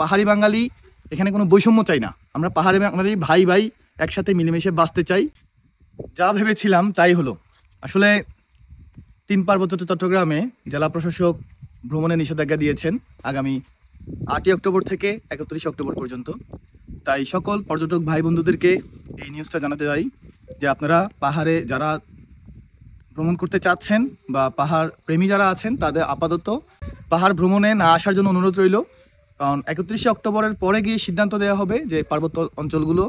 পাহাড়ি বাঙালি এখানে কোনো বৈষম্য চাই না আমরা পাহাড়ি বাঙালি ভাই ভাই একসাথে মিলেমিশে বাঁচতে চাই যা ভেবেছিলাম তাই হলো আসলে তিন পার্বত্য চট্টগ্রামে জেলা প্রশাসক ভ্রমণে নিষেধাজ্ঞা দিয়েছেন আগামী আটই অক্টোবর থেকে একত্রিশ অক্টোবর পর্যন্ত তাই সকল পর্যটক ভাই বন্ধুদেরকে এই নিউজটা জানাতে চাই যে আপনারা পাহাড়ে যারা ভ্রমণ করতে চাচ্ছেন বা পাহাড় প্রেমী যারা আছেন তাদের আপাতত পাহাড় ভ্রমণে না আসার জন্য অনুরোধ রইল কারণ একত্রিশে অক্টোবরের পরে গিয়ে সিদ্ধান্ত দেওয়া হবে যে পার্বত্য অঞ্চলগুলো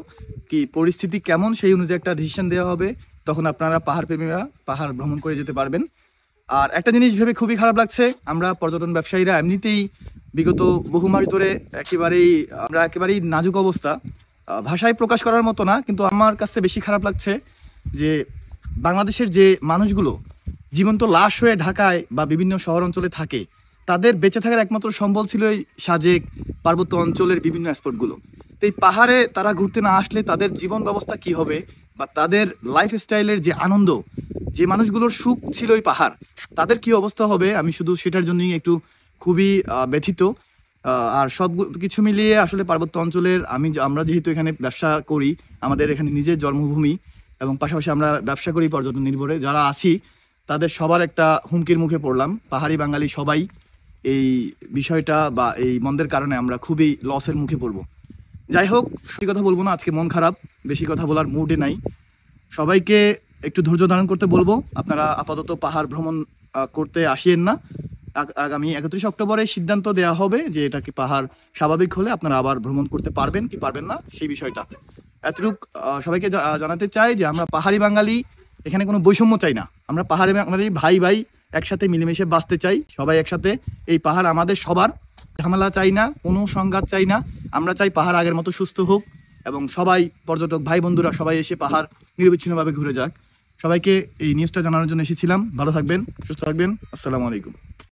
কি পরিস্থিতি কেমন সেই অনুযায়ী একটা ডিসিশন দেওয়া হবে তখন আপনারা পাহাড় প্রেমীরা পাহাড় ভ্রমণ করে যেতে পারবেন আর একটা জিনিস ভেবে খুবই খারাপ লাগছে আমরা পর্যটন ব্যবসায়ীরা এমনিতেই বিগত বহু মাস ধরে একেবারেই আমরা একেবারেই নাজুক অবস্থা ভাষায় প্রকাশ করার মতো না কিন্তু আমার কাছে বেশি খারাপ লাগছে যে বাংলাদেশের যে মানুষগুলো জীবন্ত লাশ হয়ে ঢাকায় বা বিভিন্ন শহর অঞ্চলে থাকে তাদের বেঁচে থাকার একমাত্র সম্বল ছিল এই সাজেক পার্বত্য অঞ্চলের বিভিন্ন স্পটগুলো তো এই পাহাড়ে তারা ঘুরতে না আসলে তাদের জীবন ব্যবস্থা কি হবে বা তাদের লাইফস্টাইলের যে আনন্দ যে মানুষগুলোর সুখ ছিল ওই পাহাড় তাদের কি অবস্থা হবে আমি শুধু সেটার জন্যই একটু খুবই ব্যথিত আর সব কিছু মিলিয়ে আসলে পার্বত্য অঞ্চলের আমি আমরা যেহেতু এখানে ব্যবসা করি আমাদের এখানে নিজের জন্মভূমি এবং পাশাপাশি আমরা ব্যবসা করি পর্যটন নির্ভরে যারা আছি তাদের সবার একটা হুমকির মুখে পড়লাম পাহাড়ি বাঙালি সবাই এই বিষয়টা বা এই মন্দের কারণে আমরা খুবই লসের মুখে পড়ব যাই হোক সেই কথা বলবো না আজকে মন খারাপ বেশি কথা বলার মুডে নাই সবাইকে একটু ধৈর্য ধারণ করতে বলবো আপনারা আপাতত পাহাড় ভ্রমণ করতে আসিয়েন না আগামী একত্রিশ অক্টোবরে সিদ্ধান্ত দেওয়া হবে যে এটা কি পাহাড় স্বাভাবিক হলে আপনারা আবার ভ্রমণ করতে পারবেন কি পারবেন না সেই বিষয়টা এতটুক সবাইকে জানাতে চাই যে আমরা পাহাড়ি বাঙালি এখানে কোনো বৈষম্য চাই না আমরা পাহাড়ি বাঙালি ভাই ভাই একসাথে মিলেমিশে বাঁচতে চাই সবাই একসাথে এই পাহাড় আমাদের সবার ঝামেলা চাই না কোনো সংঘাত চাই না আমরা চাই পাহাড় আগের মতো সুস্থ হোক এবং সবাই পর্যটক ভাই বন্ধুরা সবাই এসে পাহাড় নিরবিচ্ছিন্নভাবে ঘুরে যাক সবাইকে এই নিউজটা জানানোর জন্য এসেছিলাম ভালো থাকবেন সুস্থ থাকবেন আসসালামু আলাইকুম